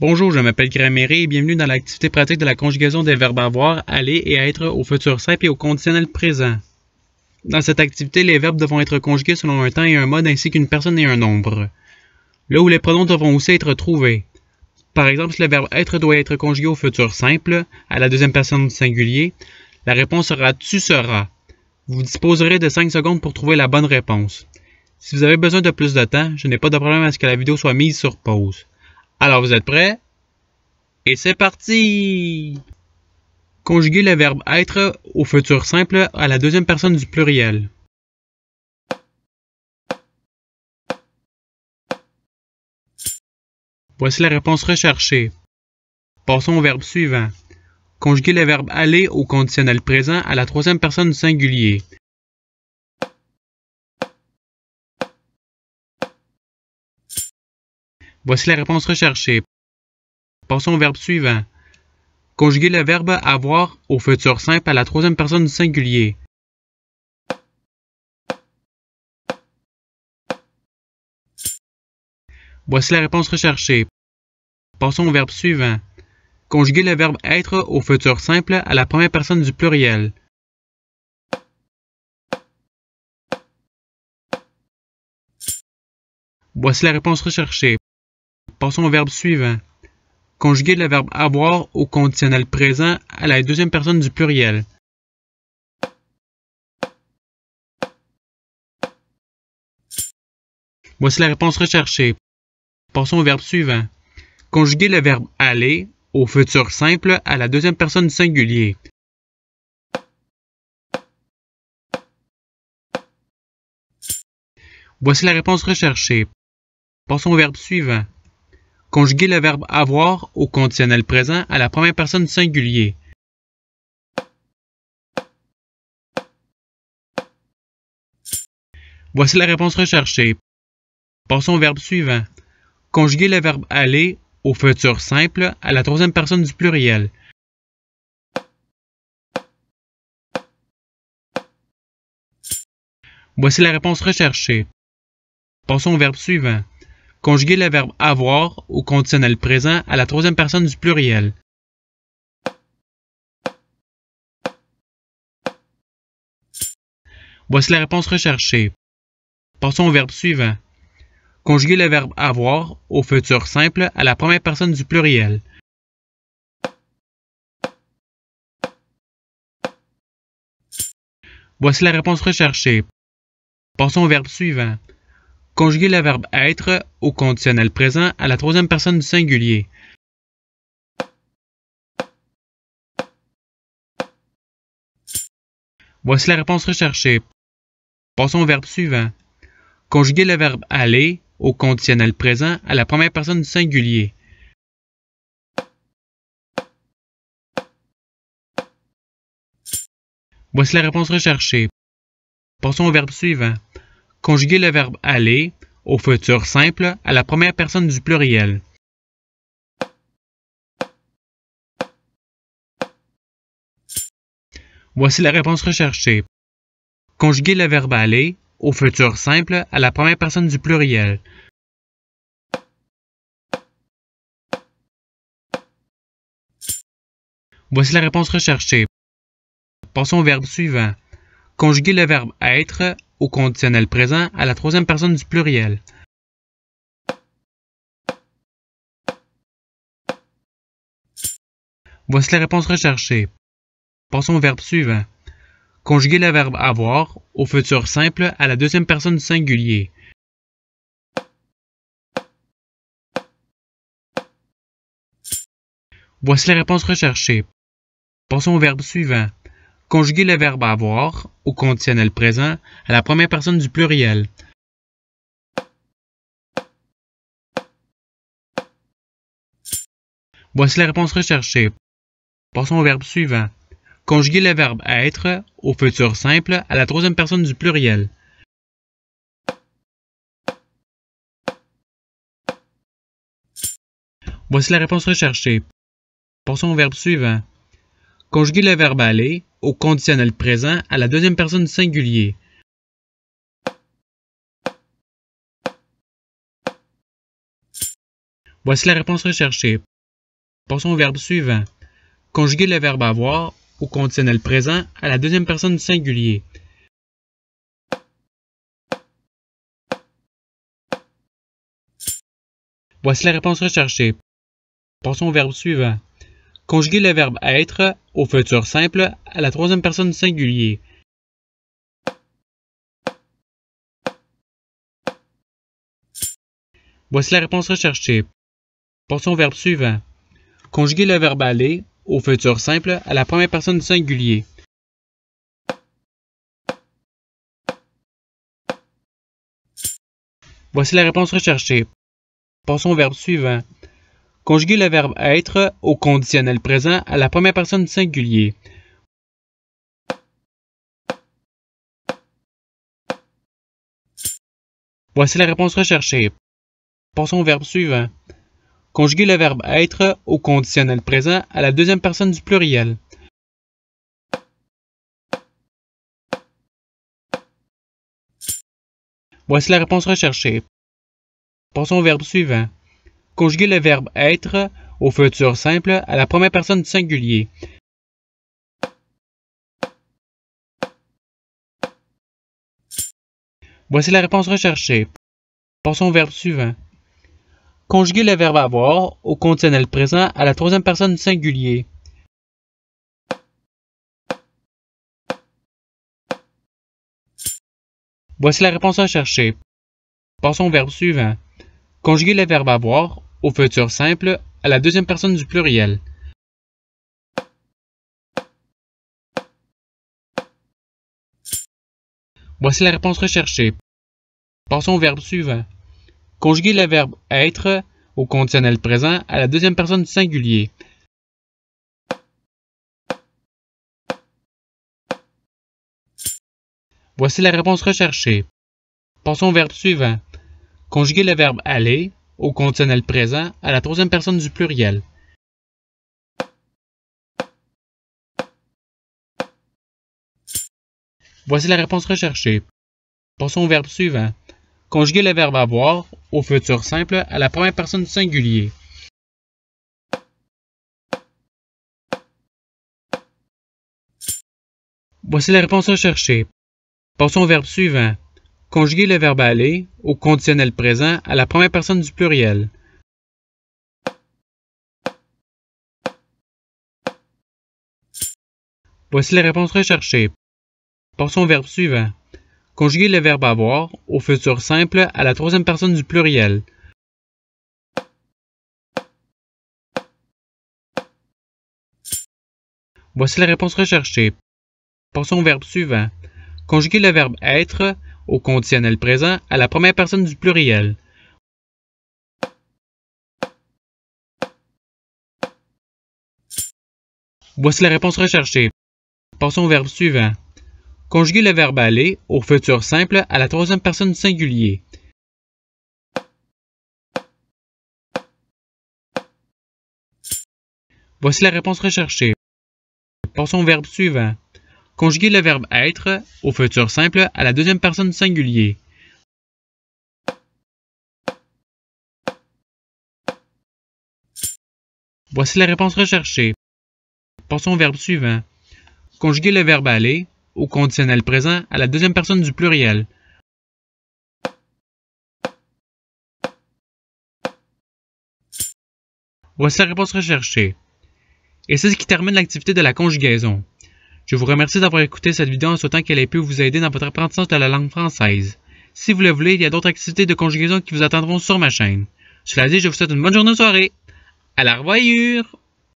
Bonjour, je m'appelle Graméré et bienvenue dans l'activité pratique de la conjugaison des verbes avoir, aller et être au futur simple et au conditionnel présent. Dans cette activité, les verbes devront être conjugués selon un temps et un mode ainsi qu'une personne et un nombre. Là où les pronoms devront aussi être trouvés. Par exemple, si le verbe être doit être conjugué au futur simple, à la deuxième personne du singulier, la réponse sera tu seras. Vous disposerez de 5 secondes pour trouver la bonne réponse. Si vous avez besoin de plus de temps, je n'ai pas de problème à ce que la vidéo soit mise sur pause. Alors vous êtes prêts? Et c'est parti! Conjuguez le verbe être au futur simple à la deuxième personne du pluriel. Voici la réponse recherchée. Passons au verbe suivant. Conjuguez le verbe aller au conditionnel présent à la troisième personne du singulier. Voici la réponse recherchée. Passons au verbe suivant. Conjuguez le verbe avoir au futur simple à la troisième personne du singulier. Voici la réponse recherchée. Passons au verbe suivant. Conjuguez le verbe être au futur simple à la première personne du pluriel. Voici la réponse recherchée. Passons au verbe suivant. Conjuguer le verbe avoir au conditionnel présent à la deuxième personne du pluriel. Voici la réponse recherchée. Passons au verbe suivant. Conjuguer le verbe aller au futur simple à la deuxième personne du singulier. Voici la réponse recherchée. Passons au verbe suivant. Conjuguez le verbe avoir au conditionnel présent à la première personne singulier. Voici la réponse recherchée. Passons au verbe suivant. Conjuguez le verbe aller au futur simple à la troisième personne du pluriel. Voici la réponse recherchée. Passons au verbe suivant conjuguer le verbe avoir au conditionnel présent à la troisième personne du pluriel. Voici la réponse recherchée. Passons au verbe suivant. Conjuguer le verbe avoir au futur simple à la première personne du pluriel. Voici la réponse recherchée. Passons au verbe suivant conjuguer le verbe être au conditionnel présent à la troisième personne du singulier. Voici la réponse recherchée. Passons au verbe suivant. Conjuguer le verbe aller au conditionnel présent à la première personne du singulier. Voici la réponse recherchée. Passons au verbe suivant conjuguez le verbe aller au futur simple à la première personne du pluriel. Voici la réponse recherchée. Conjuguez le verbe aller au futur simple à la première personne du pluriel. Voici la réponse recherchée. Passons au verbe suivant. Conjuguez le verbe être au conditionnel présent à la troisième personne du pluriel. Voici les réponses recherchées. Passons au verbe suivant. Conjuguer le verbe avoir au futur simple à la deuxième personne du singulier. Voici les réponses recherchées. Passons au verbe suivant conjuguer le verbe avoir au conditionnel présent à la première personne du pluriel. Voici la réponse recherchée. Passons au verbe suivant. Conjuguer le verbe être au futur simple à la troisième personne du pluriel. Voici la réponse recherchée. Passons au verbe suivant conjuguer le verbe aller au conditionnel présent à la deuxième personne du singulier. Voici la réponse recherchée. Passons au verbe suivant. conjuguer le verbe avoir au conditionnel présent à la deuxième personne du singulier. Voici la réponse recherchée. Passons au verbe suivant conjuguer le verbe être au futur simple à la troisième personne singulier. Voici la réponse recherchée. Passons au verbe suivant. Conjuguer le verbe aller au futur simple à la première personne singulier. Voici la réponse recherchée. Passons au verbe suivant. Conjuguez le verbe être au conditionnel présent à la première personne du singulier. Voici la réponse recherchée. Passons au verbe suivant. Conjuguez le verbe être au conditionnel présent à la deuxième personne du pluriel. Voici la réponse recherchée. Passons au verbe suivant conjuguer le verbe être au futur simple à la première personne du singulier. Voici la réponse recherchée. Passons au verbe suivant. Conjuguer le verbe avoir au conditionnel présent à la troisième personne du singulier. Voici la réponse recherchée. Passons au verbe suivant. Conjuguer le verbe avoir au futur simple à la deuxième personne du pluriel. Voici la réponse recherchée. Passons au verbe suivant. Conjuguer le verbe être au conditionnel présent à la deuxième personne du singulier. Voici la réponse recherchée. Passons au verbe suivant. Conjuguer le verbe aller au conditionnel présent à la troisième personne du pluriel. Voici la réponse recherchée. Passons au verbe suivant. Conjuguer le verbe avoir au futur simple à la première personne du singulier. Voici la réponse recherchée. Passons au verbe suivant conjuguer le verbe aller au conditionnel présent à la première personne du pluriel. Voici les réponses recherchées. Passons au verbe suivant. Conjuguer le verbe avoir au futur simple à la troisième personne du pluriel. Voici les réponses recherchées. Passons au verbe suivant. Conjuguer le verbe être au conditionnel présent à la première personne du pluriel. Voici la réponse recherchée. Passons au verbe suivant. Conjuguez le verbe aller au futur simple à la troisième personne du singulier. Voici la réponse recherchée. Passons au verbe suivant conjuguer le verbe être au futur simple à la deuxième personne du singulier. Voici la réponse recherchée. Passons au verbe suivant. conjuguer le verbe aller au conditionnel présent à la deuxième personne du pluriel. Voici la réponse recherchée. Et c'est ce qui termine l'activité de la conjugaison. Je vous remercie d'avoir écouté cette vidéo en souhaitant qu'elle ait pu vous aider dans votre apprentissage de la langue française. Si vous le voulez, il y a d'autres activités de conjugaison qui vous attendront sur ma chaîne. Cela dit, je vous souhaite une bonne journée ou soirée. À la revoyure!